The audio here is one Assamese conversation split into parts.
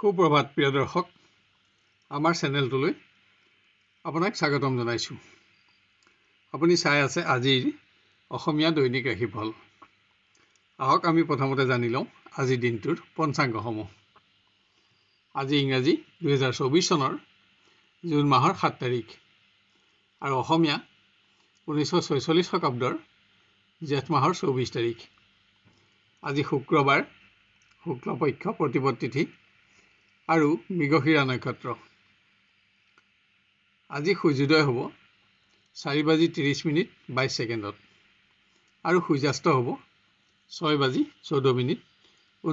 সুপ্ৰভাত প্ৰিয় দৰ্শক আমাৰ চ্যানেলটলে আপনাৰ স্বাগতম জনাইছোঁ আপুনি চাই আছে আজিৰ অসমীয়া দৈনিক ৰাশিফল আহক আমি প্ৰথমতে জানি লওঁ আজিৰ দিনটোৰ পঞ্চাংগসমূহ আজি ইংৰাজী দুহেজাৰ চৌবিছ চনৰ জুন মাহৰ সাত তাৰিখ আৰু অসমীয়া ঊনৈছশ ছয়চল্লিছ শকাব্দৰ জেঠ মাহৰ চৌবিছ তাৰিখ আজি শুক্ৰবাৰ শুক্লপক্ষ প্ৰতিপদ তিথি আৰু মৃগশিৰা নক্ষত্ৰ আজি সূৰ্যোদয় হ'ব চাৰি বাজি ত্ৰিছ মিনিট বাইছ ছেকেণ্ডত আৰু সূৰ্যাস্ত হ'ব ছয় বাজি চৈধ্য মিনিট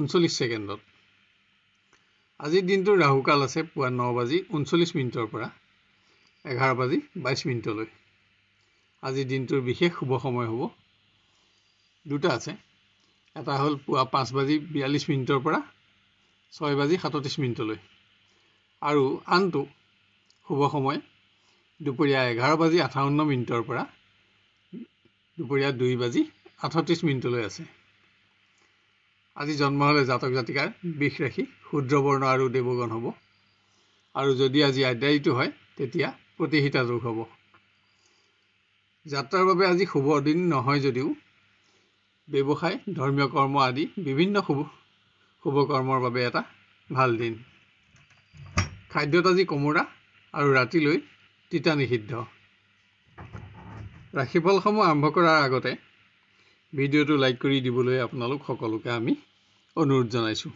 ঊনচল্লিছ ছেকেণ্ডত আজিৰ দিনটোৰ ৰাহুকাল আছে পুৱা ন বাজি ঊনচল্লিছ মিনিটৰ পৰা এঘাৰ বাজি বাইছ মিনিটলৈ আজিৰ দিনটোৰ বিশেষ শুভ সময় হ'ব দুটা আছে এটা হ'ল পুৱা পাঁচ বাজি বিয়াল্লিছ মিনিটৰ পৰা ছয় বাজি সাতত্ৰিছ মিনিটলৈ আৰু আনটো শুভ সময় দুপৰীয়া এঘাৰ বাজি আঠাৱন্ন মিনিটৰ পৰা দুপৰীয়া দুই বাজি আঠত্ৰিছ মিনিটলৈ আছে আজি জন্ম হ'লে জাতক জাতিকাৰ বিষ ৰাখি বৰ্ণ আৰু দেৱগণ হ'ব আৰু যদি আজি আদ্যায়িত হয় তেতিয়া প্ৰতিহিতা যোগ হ'ব যাত্ৰাৰ বাবে আজি শুভ দিন নহয় যদিও ব্যৱসায় ধৰ্মীয় কৰ্ম আদি বিভিন্ন শুভ শুভকৰ্মৰ বাবে এটা ভাল দিন খাদ্যত আজি কোমোৰা আৰু ৰাতিলৈ তিতা নিষিদ্ধ ৰাশিফলসমূহ আৰম্ভ কৰাৰ আগতে ভিডিঅ'টো লাইক কৰি দিবলৈ আপোনালোক সকলোকে আমি অনুৰোধ জনাইছোঁ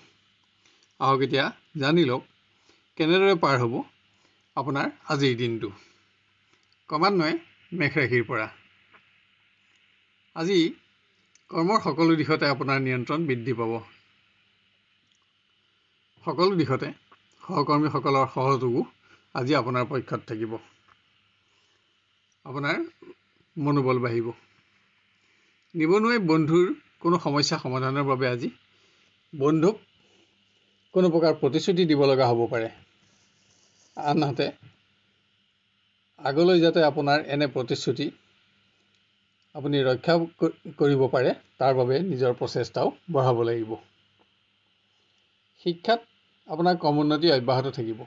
আহক এতিয়া জানি লওক কেনেদৰে পাৰ হ'ব আপোনাৰ আজিৰ দিনটো ক্ৰমান্বয়ে মেঘ ৰাশিৰ পৰা আজি কৰ্মৰ সকলো দিশতে আপোনাৰ নিয়ন্ত্ৰণ বৃদ্ধি পাব সকলো দিশতে সহকৰ্মীসকলৰ সহযোগো আজি আপোনাৰ পক্ষত থাকিব আপোনাৰ মনোবল বাঢ়িব নিবনুৱাই বন্ধুৰ কোনো সমস্যা সমাধানৰ বাবে আজি বন্ধুক কোনো প্ৰকাৰ প্ৰতিশ্ৰুতি দিব লগা হ'ব পাৰে আনহাতে আগলৈ যাতে আপোনাৰ এনে প্ৰতিশ্ৰুতি আপুনি ৰক্ষা কৰিব পাৰে তাৰ বাবে নিজৰ প্ৰচেষ্টাও বঢ়াব লাগিব শিক্ষাত আপোনাৰ উন্নতি অব্যাহত থাকিব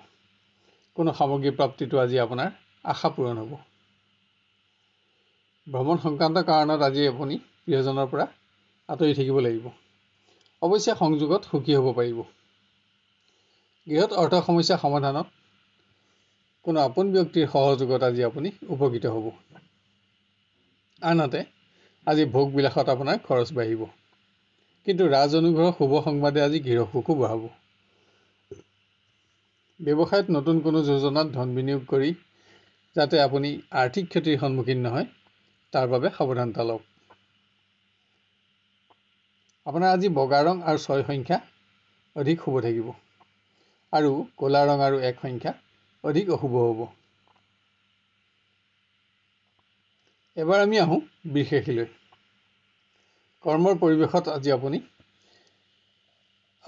কোনো সামগ্ৰী প্ৰাপ্তিটো আজি আপোনাৰ আশা পূৰণ হ'ব ভ্ৰমণ সংক্ৰান্ত কাৰণত আজি আপুনি প্ৰিয়জনৰ পৰা আঁতৰি থাকিব লাগিব অৱশ্যে সংযোগত সুখী হ'ব পাৰিব গৃহত অৰ্থ সমস্যা সমাধানত কোনো আপোন ব্যক্তিৰ সহযোগত আজি আপুনি উপকৃত হ'ব আনহাতে আজি ভোগবিলাসত আপোনাৰ খৰচ বাঢ়িব কিন্তু ৰাজ অনুগ্ৰহৰ শুভ সংবাদে আজি গৃহসুখো বঢ়াব ব্যৱসায়ত নতুন কোনো যোজনাত ধন বিনিয়োগ কৰি যাতে আপুনি আৰ্থিক ক্ষতিৰ সন্মুখীন নহয় তাৰ বাবে সাৱধানতা লওক আপোনাৰ আজি বগা ৰং আৰু ছয় সংখ্যা অধিক শুভ থাকিব আৰু ক'লা ৰং আৰু এক সংখ্যা অধিক অশুভ হ'ব এবাৰ আমি আহোঁ বিশেষলৈ কৰ্মৰ পৰিৱেশত আজি আপুনি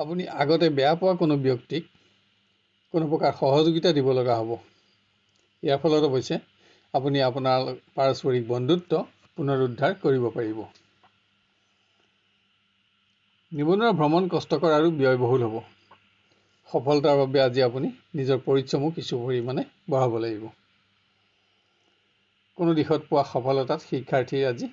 আপুনি আগতে বেয়া পোৱা কোনো ব্যক্তিক কোনো প্ৰকাৰ সহযোগিতা দিব লগা হ'ব ইয়াৰ ফলত অৱশ্যে আপুনি আপোনাৰ পাৰস্পৰিক বন্ধুত্ব পুনৰুদ্ধাৰ কৰিব পাৰিব নিবনুৱা ভ্ৰমণ কষ্টকৰ আৰু ব্যয়বহুল হ'ব সফলতাৰ বাবে আজি আপুনি নিজৰ পৰিশ্ৰমো কিছু পৰিমাণে বঢ়াব লাগিব কোনো দিশত পোৱা সফলতাত শিক্ষাৰ্থীৰ আজি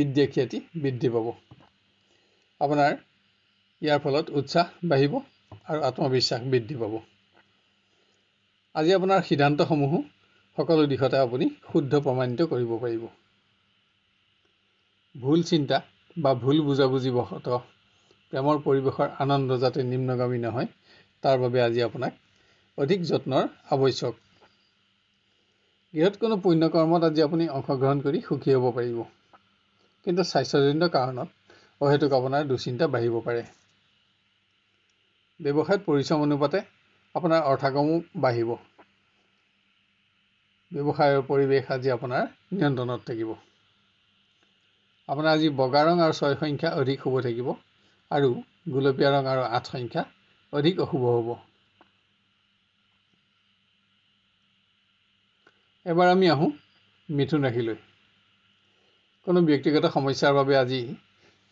বিদ্যা খ্যাতি বৃদ্ধি পাব আপোনাৰ ইয়াৰ ফলত উৎসাহ বাঢ়িব আৰু আত্মবিশ্বাস বৃদ্ধি পাব আজি আপোনাৰ সিদ্ধান্তসমূহো সকলো দিশতে আপুনি শুদ্ধ প্ৰমাণিত কৰিব পাৰিব ভুল চিন্তা বা ভুল বুজাবুজিবশতঃ প্ৰেমৰ পৰিৱেশৰ আনন্দ যাতে নিম্নগামী নহয় তাৰ বাবে আজি আপোনাক অধিক যত্নৰ আৱশ্যক গৃহত কোনো পুণ্য কৰ্মত আজি আপুনি অংশগ্ৰহণ কৰি সুখী হ'ব পাৰিব কিন্তু স্বাস্থ্যজনিত কাৰণত অহেতুক আপোনাৰ দুচিন্তা বাঢ়িব পাৰে ব্যৱসায়ত পৰিশ্ৰম অনুপাতে আপোনাৰ অৰ্থাগমো বাঢ়িব ব্যৱসায়ৰ পৰিৱেশ আজি আপোনাৰ নিয়ন্ত্ৰণত থাকিব আপোনাৰ আজি বগা ৰং আৰু ছয় সংখ্যা অধিক শুভ থাকিব আৰু গোলপীয়া ৰং আৰু আঠ সংখ্যা অধিক অশুভ হ'ব এবাৰ আমি আহোঁ মিথুন ৰাশিলৈ কোনো ব্যক্তিগত সমস্যাৰ বাবে আজি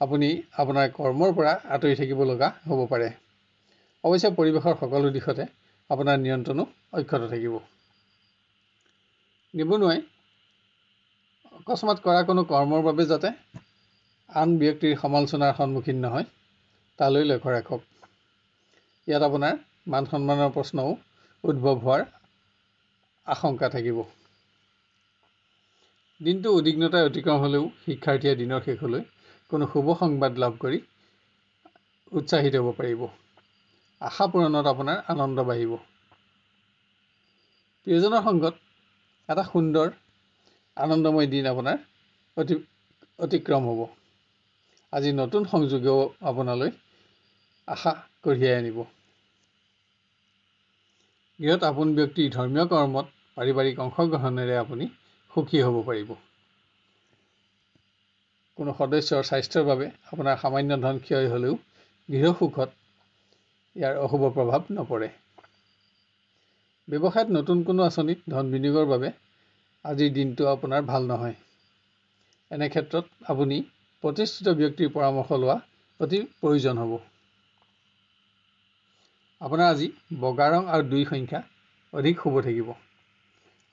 আপুনি আপোনাৰ কৰ্মৰ পৰা আঁতৰি থাকিব লগা হ'ব পাৰে অৱশ্যে পৰিৱেশৰ সকলো দিশতে আপোনাৰ নিয়ন্ত্ৰণো অক্ষত থাকিব নিবনুৱাই অকস্মাত কৰা কোনো কৰ্মৰ বাবে যাতে আন ব্যক্তিৰ সমালোচনাৰ সন্মুখীন নহয় তালৈ লক্ষ্য ৰাখক ইয়াত আপোনাৰ মান সন্মানৰ প্ৰশ্নও উদ্ভৱ হোৱাৰ আশংকা থাকিব দিনটো উদ্বিগ্নতাই অতিক্ৰম হ'লেও শিক্ষাৰ্থীয়ে দিনৰ শেষলৈ কোনো শুভ সংবাদ লাভ কৰি উৎসাহিত হ'ব পাৰিব আশা পূৰণত আপোনাৰ আনন্দ বাঢ়িব প্ৰিয়জনৰ সংগত এটা সুন্দৰ আনন্দময় দিন আপোনাৰ অতি অতিক্ৰম হ'ব আজি নতুন সংযোগেও আপোনালৈ আশা কঢ়িয়াই আনিব গৃহত আপোন ব্যক্তিৰ ধৰ্মীয় কৰ্মত পাৰিবাৰিক অংশগ্ৰহণেৰে আপুনি সুখী হ'ব পাৰিব কোনো সদস্যৰ স্বাস্থ্যৰ বাবে আপোনাৰ সামান্য ধন ক্ষয় হ'লেও গৃহসুখত ইয়াৰ অশুভ প্ৰভাৱ নপৰে ব্যৱসায়ত নতুন কোনো আঁচনিত ধন বিনিয়োগৰ বাবে আজিৰ দিনটো আপোনাৰ ভাল নহয় এনে ক্ষেত্ৰত আপুনি প্ৰতিষ্ঠিত ব্যক্তিৰ পৰামৰ্শ লোৱা অতি প্ৰয়োজন হ'ব আপোনাৰ আজি বগা ৰং আৰু দুই সংখ্যা অধিক শুভ থাকিব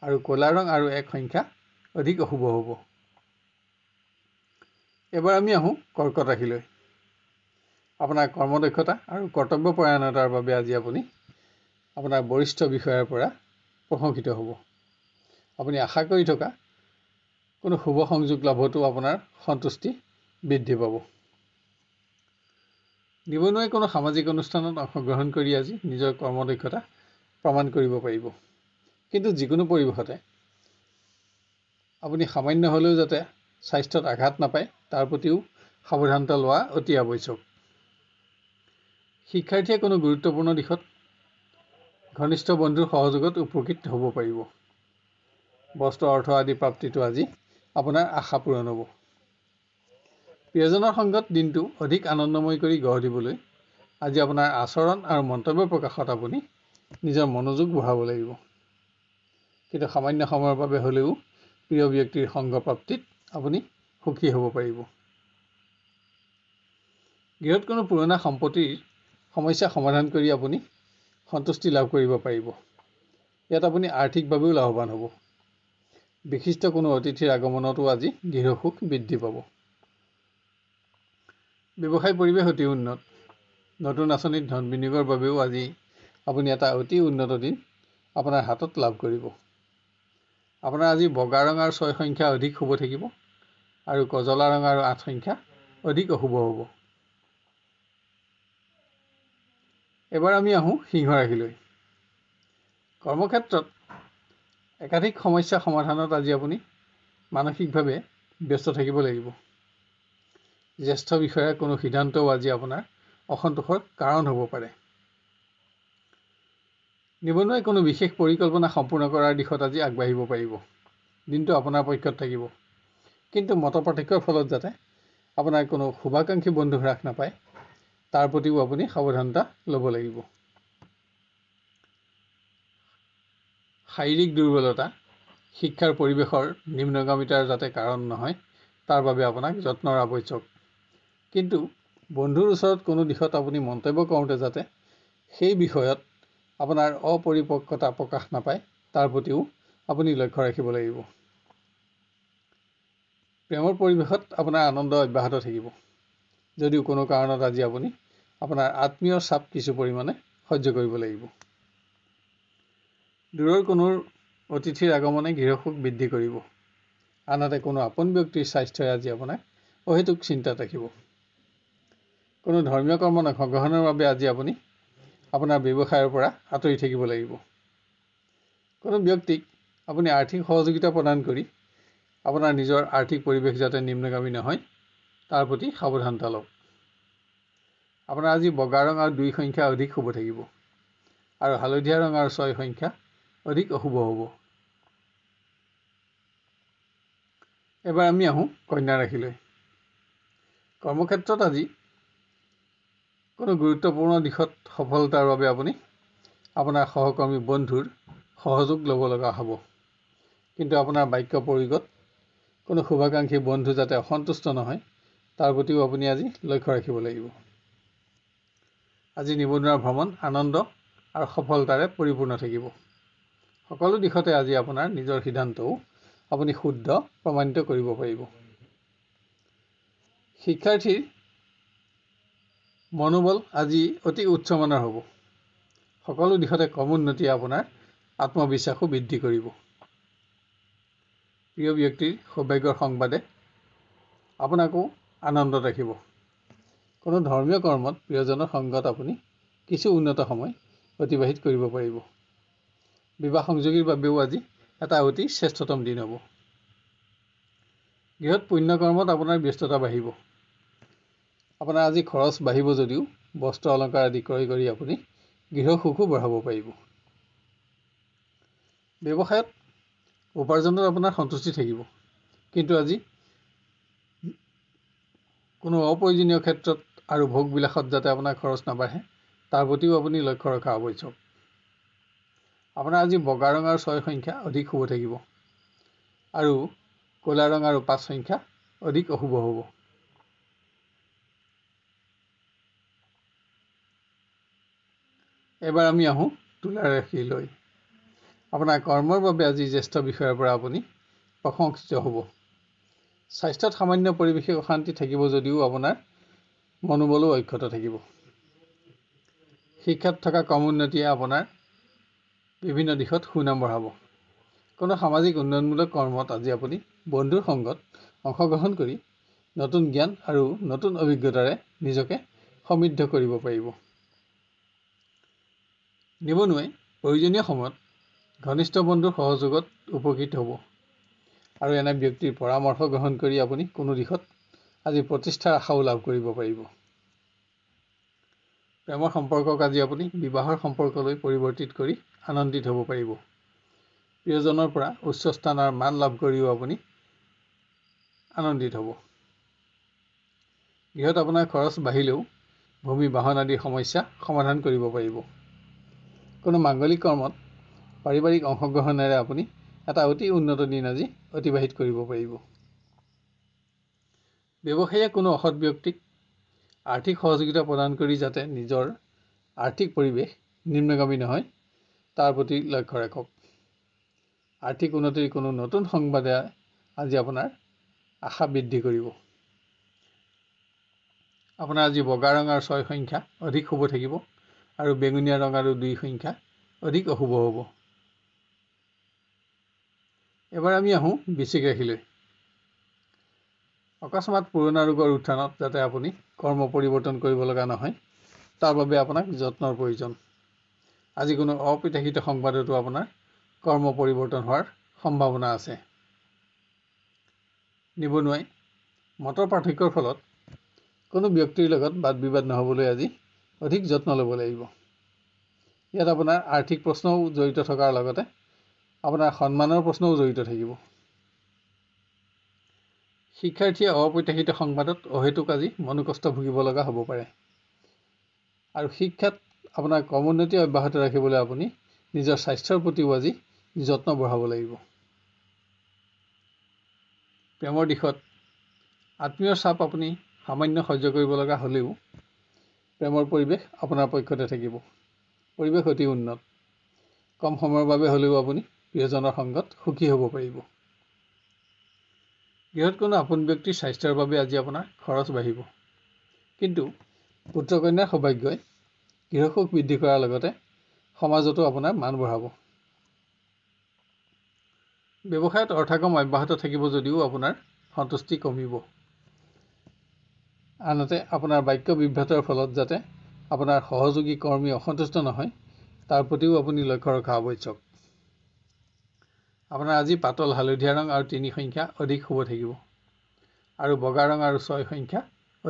আৰু ক'লা ৰং আৰু এক সংখ্যা অধিক অশুভ হ'ব এইবাৰ আমি আহোঁ কৰ্কট ৰাশিলৈ আপোনাৰ কৰ্মদক্ষতা আৰু কৰ্তব্যপৰায়ণতাৰ বাবে আজি আপুনি আপোনাৰ বৰিষ্ঠ বিষয়াৰ পৰা প্ৰশংসিত হ'ব আপুনি আশা কৰি থকা কোনো শুভ সংযোগ লাভতো আপোনাৰ সন্তুষ্টি বৃদ্ধি পাব নিবনুৱাই কোনো সামাজিক অনুষ্ঠানত অংশগ্ৰহণ কৰি আজি নিজৰ কৰ্মদক্ষতা প্ৰমাণ কৰিব পাৰিব কিন্তু যিকোনো পৰিৱেশতে আপুনি সামান্য হ'লেও যাতে স্বাস্থ্যত আঘাত নাপায় তাৰ প্ৰতিও সাৱধানতা লোৱা অতি আৱশ্যক শিক্ষাৰ্থীয়ে কোনো গুৰুত্বপূৰ্ণ দিশত ঘনিষ্ঠ বন্ধুৰ সহযোগত উপকৃত হ'ব পাৰিব বস্ত্ৰ অৰ্থ আদি প্ৰাপ্তিটো আজি আপোনাৰ আশা পূৰণ হ'ব প্ৰিয়জনৰ সংগত দিনটো অধিক আনন্দময় কৰি গঢ় দিবলৈ আজি আপোনাৰ আচৰণ আৰু মন্তব্য প্ৰকাশত আপুনি নিজৰ মনোযোগ বঢ়াব লাগিব কিন্তু সামান্য সময়ৰ বাবে হ'লেও প্ৰিয় ব্যক্তিৰ সংগ প্ৰাপ্তিত আপুনি সুখী হ'ব পাৰিব গৃহত কোনো পুৰণা সম্পত্তিৰ সমস্যা সমাধান কৰি আপুনি সন্তুষ্টি লাভ কৰিব পাৰিব ইয়াত আপুনি আৰ্থিকভাৱেও লাভৱান হ'ব বিশিষ্ট কোনো অতিথিৰ আগমনতো আজি গৃহসুখ বৃদ্ধি পাব ব্যৱসায় পৰিৱেশ অতি উন্নত নতুন আঁচনিত ধন বিনিয়োগৰ বাবেও আজি আপুনি এটা অতি উন্নত দিন আপোনাৰ হাতত লাভ কৰিব আপোনাৰ আজি বগা ৰঙাৰ ছয় সংখ্যা অধিক শুভ থাকিব আৰু কজলা ৰঙাৰ আঠ সংখ্যা অধিক অশুভ হ'ব এবাৰ আমি আহোঁ সিংহ ৰাশিলৈ কৰ্মক্ষেত্ৰত একাধিক সমস্যা সমাধানত আজি আপুনি মানসিকভাৱে ব্যস্ত থাকিব লাগিব জ্যেষ্ঠ বিষয়াৰ কোনো সিদ্ধান্তও আজি আপোনাৰ অসন্তোষৰ কাৰণ হ'ব পাৰে নিবনুৱাই কোনো বিশেষ পৰিকল্পনা সম্পূৰ্ণ কৰাৰ দিশত আজি আগবাঢ়িব পাৰিব দিনটো আপোনাৰ পক্ষত থাকিব কিন্তু মত পাৰ্থক্যৰ ফলত যাতে আপোনাৰ কোনো শুভাকাংক্ষী বন্ধু হ্ৰাস নাপায় তাৰ প্ৰতিও আপুনি সাৱধানতা ল'ব লাগিব শাৰীৰিক দুৰ্বলতা শিক্ষাৰ পৰিৱেশৰ নিম্নগামিতাৰ যাতে কাৰণ নহয় তাৰ বাবে আপোনাক যত্নৰ আৱশ্যক কিন্তু বন্ধুৰ ওচৰত কোনো দিশত আপুনি মন্তব্য কৰোঁতে যাতে সেই বিষয়ত আপোনাৰ অপৰিপক্কতা প্ৰকাশ নাপায় তাৰ প্ৰতিও আপুনি লক্ষ্য ৰাখিব লাগিব প্ৰেমৰ পৰিৱেশত আপোনাৰ আনন্দ অব্যাহত থাকিব যদিও কোনো কাৰণত আজি আপুনি আপোনাৰ আত্মীয় চাপ কিছু পৰিমাণে সহ্য কৰিব লাগিব দূৰৰ কোনো অতিথিৰ আগমনে গৃহসুখ বৃদ্ধি কৰিব আনহাতে কোনো আপোন ব্যক্তিৰ স্বাস্থ্যই আজি আপোনাক অহেতুক চিন্তাত ৰাখিব কোনো ধৰ্মীয় কৰ্মত অংশগ্ৰহণৰ বাবে আজি আপুনি আপোনাৰ ব্যৱসায়ৰ পৰা আঁতৰি থাকিব লাগিব কোনো ব্যক্তিক আপুনি আৰ্থিক সহযোগিতা প্ৰদান কৰি আপোনাৰ নিজৰ আৰ্থিক পৰিৱেশ যাতে নিম্নগামী নহয় তাৰ প্ৰতি সাৱধানতা লওক আপোনাৰ আজি বগা ৰং আৰু দুই সংখ্যা অধিক শুভ থাকিব আৰু হালধীয়া ৰং আৰু ছয় সংখ্যা অধিক অশুভ হ'ব এবাৰ আমি আহোঁ কন্যা ৰাশিলৈ কৰ্মক্ষেত্ৰত আজি কোনো গুৰুত্বপূৰ্ণ দিশত সফলতাৰ বাবে আপুনি আপোনাৰ সহকৰ্মী বন্ধুৰ সহযোগ ল'ব লগা হ'ব কিন্তু আপোনাৰ বাক্য পৰিগত কোনো শুভাকাংক্ষী বন্ধু যাতে অসন্তুষ্ট নহয় তাৰ প্ৰতিও আপুনি আজি লক্ষ্য ৰাখিব লাগিব আজি নিবনুৱা ভ্ৰমণ আনন্দ আৰু সফলতাৰে পৰিপূৰ্ণ থাকিব সকলো দিশতে আজি আপোনাৰ নিজৰ সিদ্ধান্তও আপুনি শুদ্ধ প্ৰমাণিত কৰিব পাৰিব শিক্ষাৰ্থীৰ মনোবল আজি অতি উচ্চমানৰ হ'ব সকলো দিশতে কম উন্নতিয়ে আপোনাৰ আত্মবিশ্বাসো বৃদ্ধি কৰিব প্ৰিয় ব্যক্তিৰ সৌভাগ্যৰ সংবাদে আপোনাকো আনন্দত ৰাখিব কোনো ধৰ্মীয় কৰ্মত প্ৰিয়জনৰ সংগত আপুনি কিছু উন্নত সময় অতিবাহিত কৰিব পাৰিব বিবাহ সংযোগীৰ বাবেও আজি এটা অতি শ্ৰেষ্ঠতম দিন হ'ব গৃহত পুণ্য কৰ্মত আপোনাৰ ব্যস্ততা বাঢ়িব আপোনাৰ আজি খৰচ বাঢ়িব যদিও বস্ত্ৰ অলংকাৰ আদি ক্ৰয় কৰি আপুনি গৃহ সুখো বঢ়াব পাৰিব ব্যৱসায়ত উপাৰ্জনত আপোনাৰ সন্তুষ্টি থাকিব কিন্তু আজি কোনো অপ্ৰয়োজনীয় ক্ষেত্ৰত আৰু ভোগবিলাসত যাতে আপোনাৰ খৰচ নাবাঢ়ে তাৰ প্ৰতিও আপুনি লক্ষ্য ৰখা আৱশ্যক আপোনাৰ আজি বগা ৰঙৰ ছয় সংখ্যা অধিক শুভ থাকিব আৰু ক'লা ৰং আৰু পাঁচ সংখ্যা অধিক অশুভ হ'ব এইবাৰ আমি আহো তোলা ৰাশিলৈ আপোনাৰ কৰ্মৰ বাবে আজি জ্যেষ্ঠ বিষয়াৰ পৰা আপুনি প্ৰশংসিত হ'ব স্বাস্থ্যত সামান্য পৰিৱেশিক অশান্তি থাকিব যদিও আপোনাৰ মনোবলো অক্ষত থাকিব শিক্ষাত থকা কম উন্নতিয়ে আপোনাৰ বিভিন্ন দিশত সুনাম বঢ়াব কোনো সামাজিক উন্নয়নমূলক কৰ্মত আজি আপুনি বন্ধুৰ সংগত অংশগ্ৰহণ কৰি নতুন জ্ঞান আৰু নতুন অভিজ্ঞতাৰে নিজকে সমৃদ্ধ কৰিব পাৰিব নিবনুৱাই প্ৰয়োজনীয় সময়ত ঘনিষ্ঠ বন্ধুৰ সহযোগত উপকৃত হ'ব আৰু এনে ব্যক্তিৰ পৰামৰ্শ গ্ৰহণ কৰি আপুনি কোনো দিশত আজি প্ৰতিষ্ঠাৰ আশাও লাভ কৰিব পাৰিব প্ৰেমৰ সম্পৰ্কক আজি আপুনি বিবাহৰ সম্পৰ্কলৈ পৰিৱৰ্তিত কৰি আনন্দিত হ'ব পাৰিব প্ৰিয়জনৰ পৰা উচ্চ স্থান আৰু মান লাভ কৰিও আপুনি আনন্দিত হ'ব গৃহত আপোনাৰ খৰচ বাঢ়িলেও ভূমি বাহন আদি সমস্যা সমাধান কৰিব পাৰিব কোনো মাংগলিক কৰ্মত পাৰিবাৰিক অংশগ্ৰহণেৰে আপুনি এটা অতি উন্নত দিন আজি অতিবাহিত কৰিব পাৰিব ব্যৱসায়ীয়ে কোনো অসৎ ব্যক্তিক আৰ্থিক সহযোগিতা প্ৰদান কৰি যাতে নিজৰ আৰ্থিক পৰিৱেশ নিম্নগামী নহয় তাৰ প্ৰতি লক্ষ্য ৰাখক আৰ্থিক উন্নতিৰ কোনো নতুন সংবাদে আজি আপোনাৰ আশা বৃদ্ধি কৰিব আপোনাৰ আজি বগা ৰঙাৰ ছয় সংখ্যা অধিক শুভ থাকিব আৰু বেঙুনীয়া ৰং আৰু দুই সংখ্যা অধিক অশুভ হ'ব এবাৰ আমি আহোঁ বিশেষ ৰাখিলৈ অকস্মাত পুৰণা ৰোগৰ উত্থানত যাতে আপুনি কৰ্ম পৰিৱৰ্তন কৰিব লগা নহয় তাৰ বাবে আপোনাক যত্নৰ প্ৰয়োজন আজি কোনো অপ্ৰত্যাশিত সংবাদতো আপোনাৰ কৰ্ম পৰিৱৰ্তন হোৱাৰ সম্ভাৱনা আছে নিবনুৱাই মতৰ পাৰ্থক্যৰ ফলত কোনো ব্যক্তিৰ লগত বাদ বিবাদ নহ'বলৈ আজি অধিক যত্ন ল'ব লাগিব ইয়াত আপোনাৰ আৰ্থিক প্ৰশ্নও জড়িত থকাৰ লগতে আপোনাৰ সন্মানৰ প্ৰশ্নও জড়িত থাকিব শিক্ষাৰ্থীয়ে অপ্ৰত্যাশিত সংবাদত অহেতুক আজি মনো কষ্ট ভুগিব লগা হ'ব পাৰে আৰু শিক্ষাত আপোনাৰ কমোন্নতি অব্যাহত ৰাখিবলৈ আপুনি নিজৰ স্বাস্থ্যৰ প্ৰতিও আজি যত্ন বঢ়াব লাগিব প্ৰেমৰ দিশত আত্মীয় চাপ আপুনি সামান্য সহ্য কৰিব লগা হ'লেও প্ৰেমৰ পৰিৱেশ আপোনাৰ পক্ষতে থাকিব পৰিৱেশ অতি উন্নত কম সময়ৰ বাবে হ'লেও আপুনি প্ৰিয়জনৰ সংগত সুখী হ'ব পাৰিব গৃহত কোনো আপোন ব্যক্তিৰ স্বাস্থ্যৰ বাবে আজি আপোনাৰ খৰচ বাঢ়িব কিন্তু পুত্ৰ কন্যাৰ সৌভাগ্যই গৃহসুখ বৃদ্ধি কৰাৰ লগতে সমাজতো আপোনাৰ মান বঢ়াব ব্যৱসায়ত অৰ্থাগম অব্যাহত থাকিব যদিও আপোনাৰ সন্তুষ্টি কমিব আনহাতে আপোনাৰ বাক্য বিভ্ৰাতৰ ফলত যাতে আপোনাৰ সহযোগী কৰ্মী অসন্তুষ্ট নহয় তাৰ প্ৰতিও আপুনি লক্ষ্য ৰখা আৱশ্যক আপোনাৰ আজি পাতল হালধীয়া ৰং আৰু তিনি সংখ্যা অধিক শুভ থাকিব আৰু বগা ৰং আৰু ছয় সংখ্যা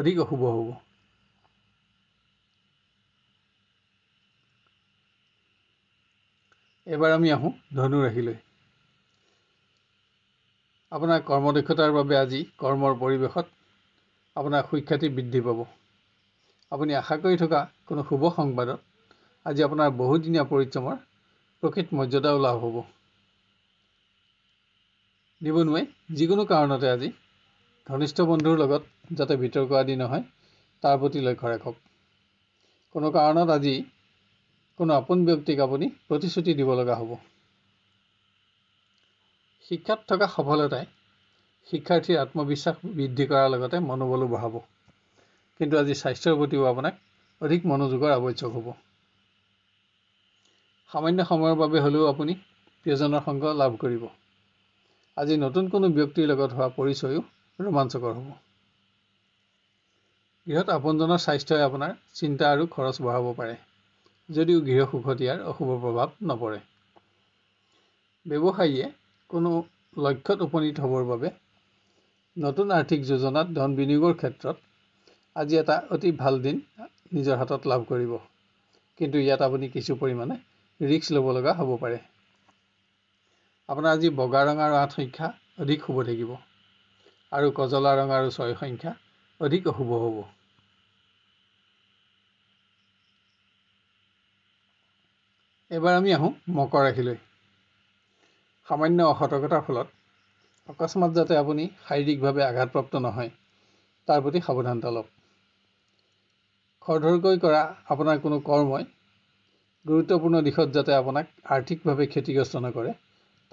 অধিক অশুভ হ'ব এইবাৰ আমি আহোঁ ধনুৰাশিলৈ আপোনাৰ কৰ্মদক্ষতাৰ বাবে আজি কৰ্মৰ পৰিৱেশত আপোনাৰ সুখ্যাতি বৃদ্ধি পাব আপুনি আশা কৰি থকা কোনো শুভ সংবাদত আজি আপোনাৰ বহুদিনীয়া পৰিশ্ৰমৰ প্ৰকৃত মৰ্যাদাও লাভ হ'ব দিব নোৱাৰি যিকোনো কাৰণতে আজি ঘনিষ্ঠ বন্ধুৰ লগত যাতে বিতৰ্ক আদি নহয় তাৰ প্ৰতি লক্ষ্য ৰাখক কোনো কাৰণত আজি কোনো আপোন ব্যক্তিক আপুনি প্ৰতিশ্ৰুতি দিব লগা হ'ব শিক্ষাত থকা সফলতাই শিক্ষাৰ্থীৰ আত্মবিশ্বাস বৃদ্ধি কৰাৰ লগতে মনোবলো বঢ়াব কিন্তু আজি স্বাস্থ্যৰ প্ৰতিও আপোনাক অধিক মনোযোগৰ আৱশ্যক হ'ব সামান্য সময়ৰ বাবে হ'লেও আপুনি প্ৰিয়জনৰ সংগ লাভ কৰিব আজি নতুন কোনো ব্যক্তিৰ লগত হোৱা পৰিচয়ো ৰোমাঞ্চকৰ হ'ব গৃহত আপোনজনৰ স্বাস্থ্যই আপোনাৰ চিন্তা আৰু খৰচ বঢ়াব পাৰে যদিও গৃহ সুখত ইয়াৰ অশুভ প্ৰভাৱ নপৰে ব্যৱসায়ীয়ে কোনো লক্ষ্যত উপনীত হ'বৰ বাবে নতুন আৰ্থিক যোজনাত ধন বিনিয়োগৰ ক্ষেত্ৰত আজি এটা অতি ভাল দিন নিজৰ হাতত লাভ কৰিব কিন্তু ইয়াত আপুনি কিছু পৰিমাণে ৰিস্ক ল'ব লগা হ'ব পাৰে আপোনাৰ আজি বগা ৰং আৰু আঠ সংখ্যা অধিক শুভ থাকিব আৰু কজলা ৰং আৰু ছয় সংখ্যা অধিক অশুভ হ'ব এইবাৰ আমি আহোঁ মকৰ ৰাশিলৈ সামান্য অসতৰ্কতাৰ ফলত অকস্মাত যাতে আপুনি শাৰীৰিকভাৱে আঘাতপ্ৰাপ্ত নহয় তাৰ প্ৰতি সাৱধানতা লওক খৰধৰকৈ কৰা আপোনাৰ কোনো কৰ্মই গুৰুত্বপূৰ্ণ দিশত যাতে আপোনাক আৰ্থিকভাৱে ক্ষতিগ্ৰস্ত নকৰে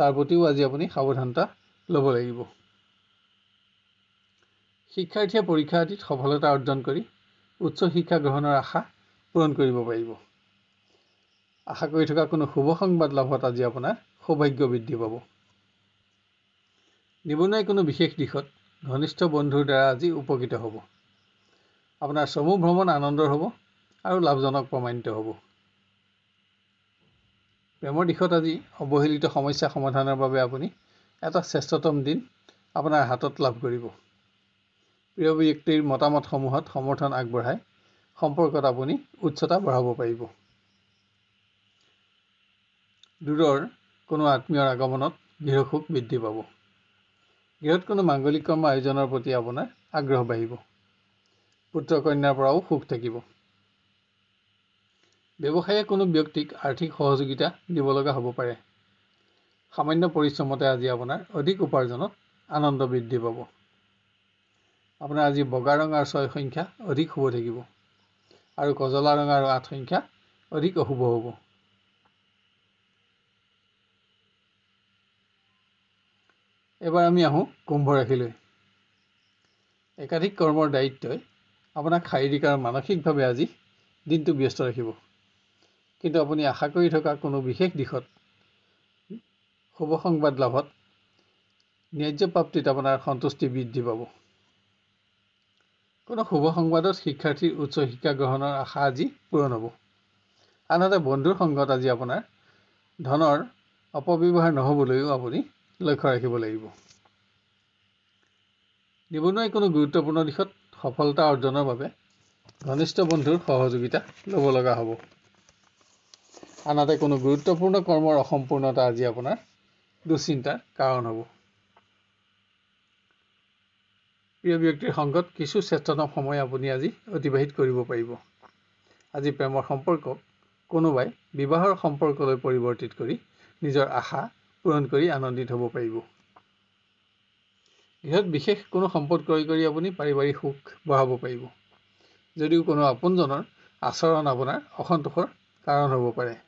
তাৰ প্ৰতিও আজি আপুনি সাৱধানতা ল'ব লাগিব শিক্ষাৰ্থীয়ে পৰীক্ষাৰ্থীত সফলতা অৰ্জন কৰি উচ্চ শিক্ষা গ্ৰহণৰ আশা পূৰণ কৰিব পাৰিব আশা কৰি থকা কোনো শুভ সংবাদ লাভত আজি আপোনাৰ সৌভাগ্য বৃদ্ধি পাব নিবনুৱাই কোনো বিশেষ দিশত ঘনিষ্ঠ বন্ধুৰ দ্বাৰা আজি উপকৃত হ'ব আপোনাৰ চমু ভ্ৰমণ আনন্দৰ হ'ব আৰু লাভজনক প্ৰমাণিত হ'ব প্ৰেমৰ দিশত আজি অৱহেলিত সমস্যা সমাধানৰ বাবে আপুনি এটা শ্ৰেষ্ঠতম দিন আপোনাৰ হাতত লাভ কৰিব প্ৰিয় ব্যক্তিৰ মতামতসমূহত সমৰ্থন আগবঢ়াই সম্পৰ্কত আপুনি উচ্চতা বঢ়াব পাৰিব দূৰৰ কোনো আত্মীয়ৰ আগমনত গৃহসুখ বৃদ্ধি পাব গৃহত কোনো মাংগলিক কৰ্ম আয়োজনৰ প্ৰতি আপোনাৰ আগ্ৰহ বাঢ়িব পুত্ৰ কন্যাৰ পৰাও সুখ থাকিব ব্যৱসায়ে কোনো ব্যক্তিক আৰ্থিক সহযোগিতা দিব লগা হ'ব পাৰে সামান্য পৰিশ্ৰমতে আজি আপোনাৰ অধিক উপাৰ্জনত আনন্দ বৃদ্ধি পাব আপোনাৰ আজি বগা ৰঙ আৰু ছয় সংখ্যা অধিক শুভ থাকিব আৰু কজলা ৰঙ আৰু আঠ সংখ্যা অধিক অশুভ হ'ব এইবাৰ আমি আহোঁ কুম্ভ ৰাশিলৈ একাধিক কৰ্মৰ দায়িত্বই আপোনাক শাৰীৰিক আৰু মানসিকভাৱে আজি দিনটো ব্যস্ত ৰাখিব কিন্তু আপুনি আশা কৰি থকা কোনো বিশেষ দিশত শুভ সংবাদ লাভত ন্যায্য প্ৰাপ্তিত আপোনাৰ সন্তুষ্টি বৃদ্ধি পাব কোনো শুভ সংবাদত শিক্ষাৰ্থীৰ উচ্চ শিক্ষা গ্ৰহণৰ আশা আজি পূৰণ হ'ব আনহাতে বন্ধুৰ সংগত আজি আপোনাৰ ধনৰ অপব্যৱহাৰ নহ'বলৈও আপুনি লক্ষ্য ৰাখিব লাগিব নিবনুৱাই কোনো গুৰুত্বপূৰ্ণ দিশত সফলতা অৰ্জনৰ বাবে ঘনিষ্ঠ বন্ধুৰ সহযোগিতা ল'ব লগা হ'ব আনহাতে কোনো গুৰুত্বপূৰ্ণ কৰ্মৰ অসম্পূৰ্ণতা আজি আপোনাৰ দুশ্চিন্তাৰ কাৰণ হ'ব প্ৰিয় ব্যক্তিৰ সংগত কিছু শ্ৰেষ্ঠতম সময় আপুনি আজি অতিবাহিত কৰিব পাৰিব আজি প্ৰেমৰ সম্পৰ্কক কোনোবাই বিবাহৰ সম্পৰ্কলৈ পৰিৱৰ্তিত কৰি নিজৰ আশা পূৰণ কৰি আনন্দিত হ'ব পাৰিব গৃহত বিশেষ কোনো সম্পদ ক্ৰয় কৰি আপুনি পাৰিবাৰিক সুখ বঢ়াব পাৰিব যদিও কোনো আপোনজনৰ আচৰণ আপোনাৰ অসন্তোষৰ কাৰণ হ'ব পাৰে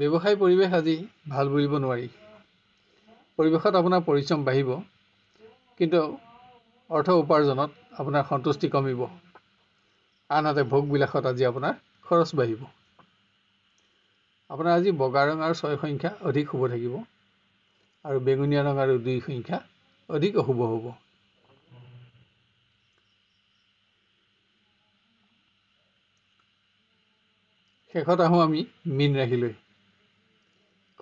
ব্যৱসায় পৰিৱেশ আজি ভাল বুলিব নোৱাৰি পৰিৱেশত আপোনাৰ পৰিশ্ৰম বাঢ়িব কিন্তু অৰ্থ উপাৰ্জনত আপোনাৰ সন্তুষ্টি কমিব আনহাতে ভোগবিলাসত আজি আপোনাৰ খৰচ বাঢ়িব আপোনাৰ আজি বগা ৰং আৰু ছয় সংখ্যা অধিক শুভ থাকিব আৰু বেঙুনীয়া ৰং আৰু দুই সংখ্যা অধিক অশুভ হ'ব শেষত আহোঁ আমি মীন ৰাশিলৈ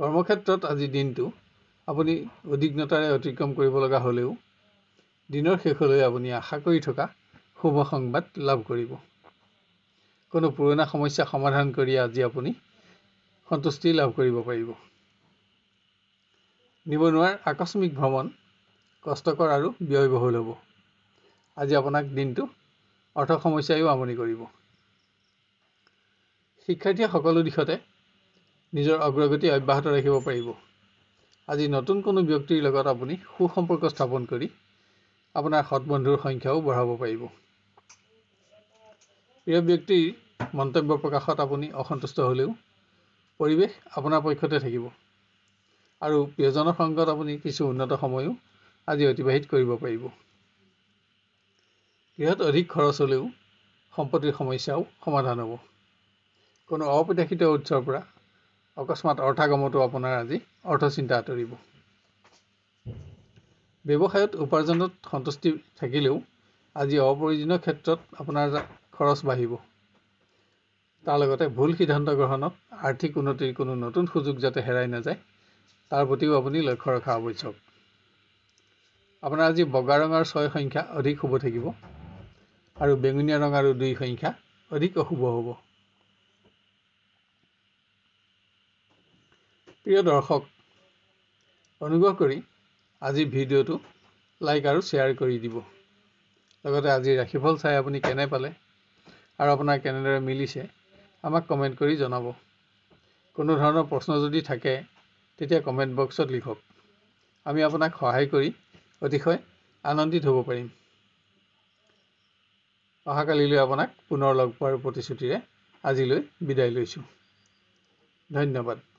কৰ্মক্ষেত্ৰত আজি দিনটো আপুনি উদ্বিগ্নতাৰে অতিক্ৰম কৰিব লগা হ'লেও দিনৰ শেষলৈ আপুনি আশা কৰি থকা শুভ সংবাদ লাভ কৰিব কোনো পুৰণা সমস্যা সমাধান কৰি আজি আপুনি সন্তুষ্টি লাভ কৰিব পাৰিব নিবনুৱাৰ আকস্মিক ভ্ৰমণ কষ্টকৰ আৰু ব্যয়বহুল হ'ব আজি আপোনাক দিনটো অৰ্থ সমস্যায়ো আমনি কৰিব শিক্ষাৰ্থীয়ে সকলো দিশতে নিজৰ অগ্ৰগতি অব্যাহত ৰাখিব পাৰিব আজি নতুন কোনো ব্যক্তিৰ লগত আপুনি সু সম্পৰ্ক স্থাপন কৰি আপোনাৰ সৎ বন্ধুৰ সংখ্যাও বঢ়াব পাৰিব প্ৰিয় ব্যক্তিৰ মন্তব্য প্ৰকাশত আপুনি অসন্তুষ্ট হ'লেও পৰিৱেশ আপোনাৰ পক্ষতে থাকিব আৰু প্ৰিয়জনৰ সংগত আপুনি কিছু উন্নত সময়ো আজি অতিবাহিত কৰিব পাৰিব গৃহত অধিক খৰচ হ'লেও সম্পত্তিৰ সমস্যাও সমাধান হ'ব কোনো অপ্ৰত্যাশিত উৎসৰ পৰা অকস্মাত অৰ্থাগমতো আপোনাৰ আজি অৰ্থচিন্তা আঁতৰিব ব্যৱসায়ত উপাৰ্জনত সন্তুষ্টি থাকিলেও আজি অপ্ৰয়োজনীয় ক্ষেত্ৰত আপোনাৰ খৰচ বাঢ়িব তাৰ লগতে ভুল সিদ্ধান্ত গ্ৰহণত আৰ্থিক উন্নতিৰ কোনো নতুন সুযোগ যাতে হেৰাই নাযায় তাৰ প্ৰতিও আপুনি লক্ষ্য ৰখা আৱশ্যক আপোনাৰ আজি বগা ৰঙৰ ছয় সংখ্যা অধিক শুভ থাকিব আৰু বেঙুনীয়া ৰঙ আৰু দুই সংখ্যা অধিক অশুভ হ'ব প্ৰিয় দৰ্শক অনুগ্ৰহ কৰি আজি ভিডিঅ'টো লাইক আৰু শ্বেয়াৰ কৰি দিব লগতে আজি ৰাশিফল চাই আপুনি কেনে পালে আৰু আপোনাৰ কেনেদৰে মিলিছে আমাক কমেণ্ট কৰি জনাব কোনো ধৰণৰ প্ৰশ্ন যদি থাকে তেতিয়া কমেণ্ট বক্সত লিখক আমি আপোনাক সহায় কৰি অতিশয় আনন্দিত হ'ব পাৰিম অহাকালিলৈ আপোনাক পুনৰ লগ পোৱাৰ প্ৰতিশ্ৰুতিৰে আজিলৈ বিদায় লৈছোঁ ধন্যবাদ